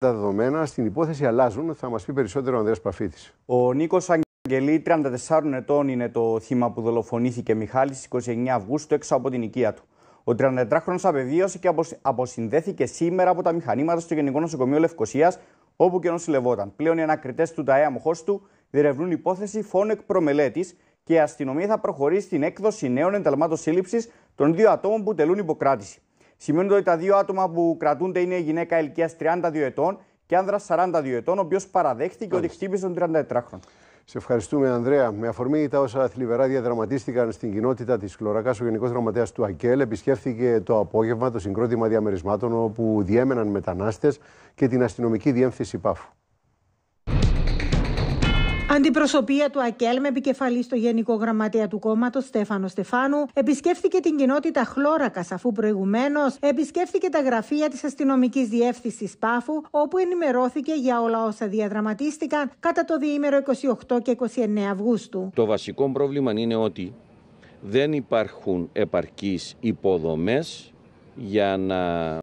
Τα δεδομένα στην υπόθεση αλλάζουν, θα μας πει περισσότερο ο Ανδρέας Παφίτης. Ο Νίκος Αγγελή, 34 ετών, είναι το θύμα που δολοφονήθηκε στι 29 Αυγούστου έξω από την οικία του. Ο 34 χρόνο απεβίωσε και αποσυνδέθηκε σήμερα από τα μηχανήματα στο Γενικό Νοσοκομείο Λευκοσίας, όπου και νοσηλευόταν. Πλέον οι ανακριτές του μοχό του, διερευνούν υπόθεση φόνο εκ προμελέτης και η αστυνομία θα προχωρήσει στην έκδοση νέων ενταλμάτων σύλληψης των δύο ατόμων που τελούν υποκράτηση. Σημαίνει ότι τα δύο άτομα που κρατούνται είναι γυναίκα ηλικίας 32 ετών και άνδρας 42 ετών, ο οποίος παραδέχτηκε ότι χτύπησε τον 34χρονο. Σε ευχαριστούμε, Ανδρέα. Με αφορμή τα όσα θλιβερά διαδραματίστηκαν στην κοινότητα της Κλωρακάς, ο Γενικός Γραμματέας του ΑΚΕΛ επισκέφθηκε το απόγευμα το συγκρότημα διαμερισμάτων όπου διέμεναν μετανάστες και την αστυνομική διεύθυνση Πάφου. Αντιπροσωπεία του ΑΚΕΛ με επικεφαλή στο Γενικό Γραμματέα του Κόμματος Στέφανο Στεφάνου επισκέφθηκε την κοινότητα Χλώρακας, αφού προηγουμένως επισκέφθηκε τα γραφεία της αστυνομικής διεύθυνσης Πάφου, όπου ενημερώθηκε για όλα όσα διαδραματίστηκαν κατά το διήμερο 28 και 29 Αυγούστου. Το βασικό πρόβλημα είναι ότι δεν υπάρχουν επαρκείς υποδομές για να